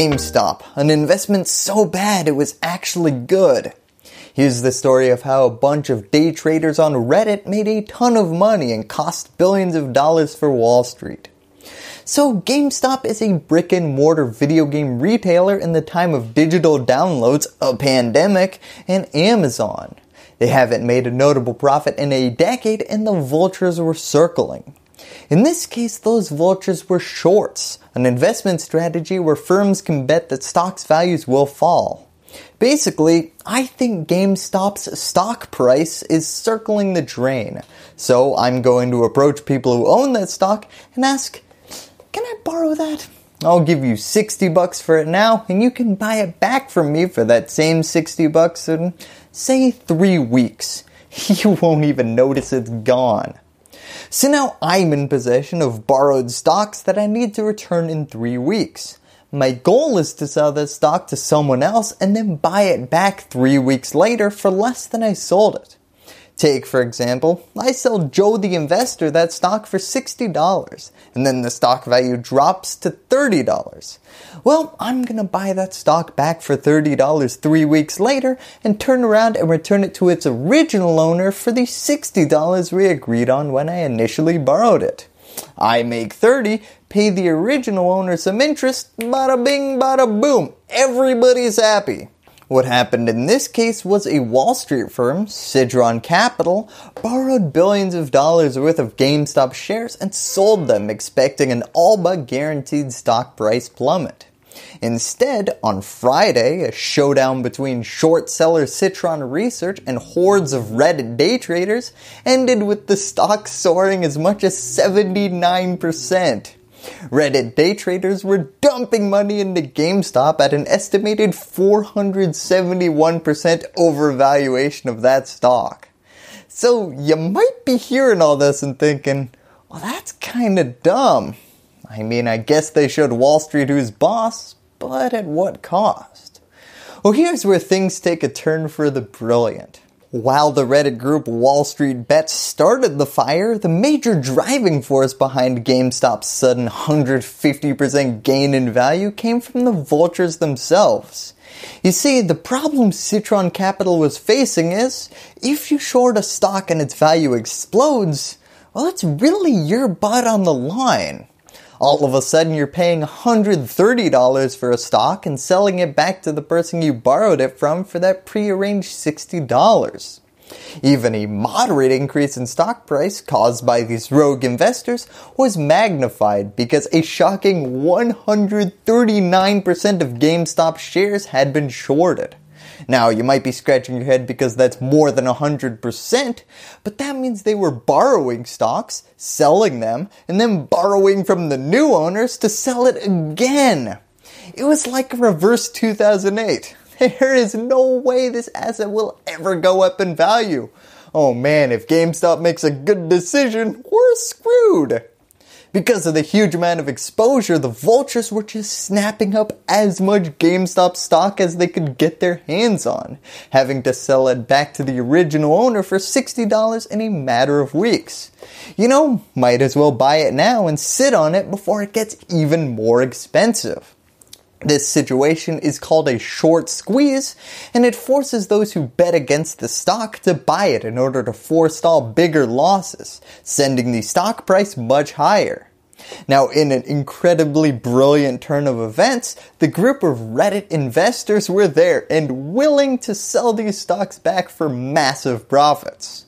GameStop, an investment so bad it was actually good. Here's the story of how a bunch of day traders on Reddit made a ton of money and cost billions of dollars for Wall Street. So GameStop is a brick and mortar video game retailer in the time of digital downloads, a pandemic, and Amazon. They haven't made a notable profit in a decade and the vultures were circling. In this case, those vultures were shorts, an investment strategy where firms can bet that stocks values will fall. Basically, I think GameStop's stock price is circling the drain, so I'm going to approach people who own that stock and ask, can I borrow that? I'll give you 60 bucks for it now and you can buy it back from me for that same 60 bucks in, say, 3 weeks. You won't even notice it's gone. So now I'm in possession of borrowed stocks that I need to return in three weeks. My goal is to sell this stock to someone else and then buy it back three weeks later for less than I sold it. Take, for example, I sell Joe the investor that stock for $60 and then the stock value drops to $30. Well, I'm going to buy that stock back for $30 three weeks later and turn around and return it to its original owner for the $60 we agreed on when I initially borrowed it. I make 30, pay the original owner some interest, bada bing, bada boom. Everybody's happy. What happened in this case was a Wall Street firm, Citron Capital, borrowed billions of dollars worth of GameStop shares and sold them expecting an all but guaranteed stock price plummet. Instead, on Friday, a showdown between short seller Citron Research and hordes of Reddit day traders ended with the stock soaring as much as 79%. Reddit day traders were dumping money into GameStop at an estimated 471% overvaluation of that stock. So you might be hearing all this and thinking, well that's kinda dumb. I mean I guess they showed Wall Street who's boss, but at what cost? Well here's where things take a turn for the brilliant. While the Reddit group Wall Street Bets started the fire, the major driving force behind GameStop's sudden 150% gain in value came from the vultures themselves. You see, the problem Citron Capital was facing is, if you short a stock and its value explodes, well that's really your butt on the line. All of a sudden, you're paying $130 for a stock and selling it back to the person you borrowed it from for that prearranged $60. Even a moderate increase in stock price caused by these rogue investors was magnified because a shocking 139% of GameStop shares had been shorted. Now, you might be scratching your head because that's more than 100%, but that means they were borrowing stocks, selling them, and then borrowing from the new owners to sell it again. It was like reverse 2008. There is no way this asset will ever go up in value. Oh man, if GameStop makes a good decision, we're screwed. Because of the huge amount of exposure, the vultures were just snapping up as much GameStop stock as they could get their hands on, having to sell it back to the original owner for $60 in a matter of weeks. You know, might as well buy it now and sit on it before it gets even more expensive. This situation is called a short squeeze and it forces those who bet against the stock to buy it in order to forestall bigger losses, sending the stock price much higher. Now in an incredibly brilliant turn of events, the group of Reddit investors were there and willing to sell these stocks back for massive profits.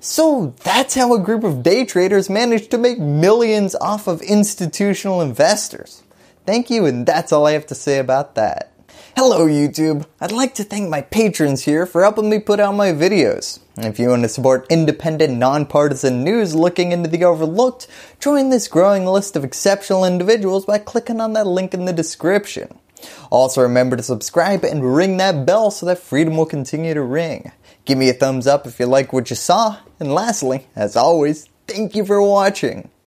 So that's how a group of day traders managed to make millions off of institutional investors. Thank you, and that's all I have to say about that. Hello YouTube! I'd like to thank my patrons here for helping me put out my videos. If you want to support independent, nonpartisan news looking into the overlooked, join this growing list of exceptional individuals by clicking on that link in the description. Also remember to subscribe and ring that bell so that freedom will continue to ring. Give me a thumbs up if you like what you saw, and lastly, as always, thank you for watching.